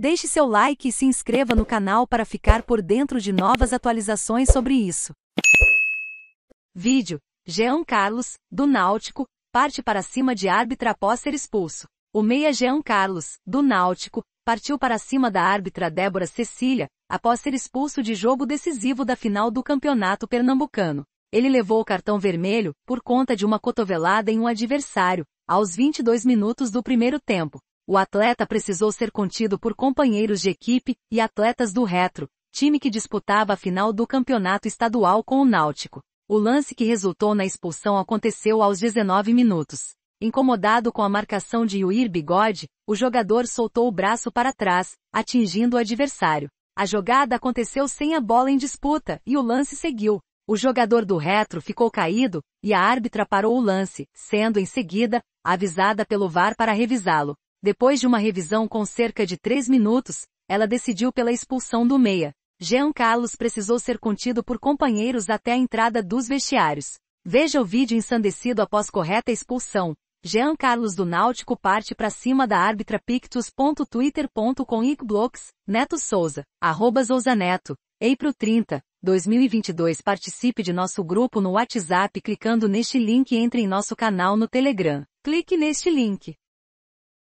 Deixe seu like e se inscreva no canal para ficar por dentro de novas atualizações sobre isso. Vídeo: Jean Carlos, do Náutico, parte para cima de árbitra após ser expulso. O meia Jean Carlos, do Náutico, partiu para cima da árbitra Débora Cecília, após ser expulso de jogo decisivo da final do Campeonato Pernambucano. Ele levou o cartão vermelho por conta de uma cotovelada em um adversário, aos 22 minutos do primeiro tempo o atleta precisou ser contido por companheiros de equipe e atletas do Retro, time que disputava a final do campeonato estadual com o Náutico. O lance que resultou na expulsão aconteceu aos 19 minutos. Incomodado com a marcação de Yuir Bigode, o jogador soltou o braço para trás, atingindo o adversário. A jogada aconteceu sem a bola em disputa e o lance seguiu. O jogador do retro ficou caído e a árbitra parou o lance, sendo em seguida avisada pelo VAR para revisá-lo. Depois de uma revisão com cerca de três minutos, ela decidiu pela expulsão do meia. Jean Carlos precisou ser contido por companheiros até a entrada dos vestiários. Veja o vídeo ensandecido após correta expulsão. Jean Carlos do Náutico parte para cima da árbitra pictus.twitter.com Icblocks, Neto Souza, arroba April 30, 2022 Participe de nosso grupo no WhatsApp clicando neste link e entre em nosso canal no Telegram. Clique neste link.